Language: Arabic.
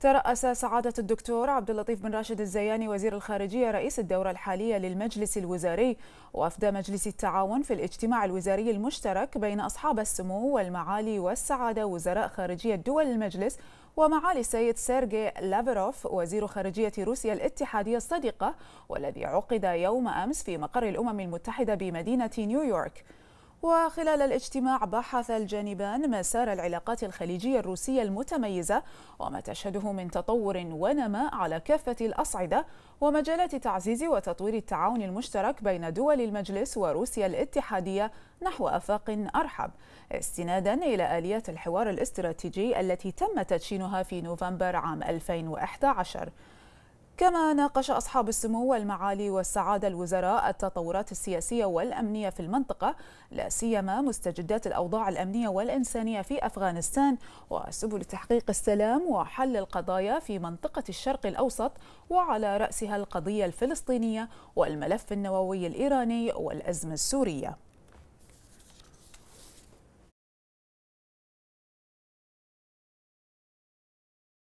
ترأس سعادة الدكتور عبد اللطيف بن راشد الزياني وزير الخارجية رئيس الدورة الحالية للمجلس الوزاري وفد مجلس التعاون في الاجتماع الوزاري المشترك بين أصحاب السمو والمعالي والسعادة وزراء خارجية دول المجلس ومعالي السيد سيرجي لافروف وزير خارجية روسيا الاتحادية الصديقة والذي عقد يوم أمس في مقر الأمم المتحدة بمدينة نيويورك وخلال الاجتماع بحث الجانبان مسار العلاقات الخليجية الروسية المتميزة وما تشهده من تطور ونماء على كافة الأصعدة ومجالات تعزيز وتطوير التعاون المشترك بين دول المجلس وروسيا الاتحادية نحو آفاق أرحب استنادا إلى آليات الحوار الاستراتيجي التي تم تدشينها في نوفمبر عام 2011 كما ناقش أصحاب السمو والمعالي والسعادة الوزراء التطورات السياسية والأمنية في المنطقة لا سيما مستجدات الأوضاع الأمنية والإنسانية في أفغانستان وسبل تحقيق السلام وحل القضايا في منطقة الشرق الأوسط وعلى رأسها القضية الفلسطينية والملف النووي الإيراني والأزمة السورية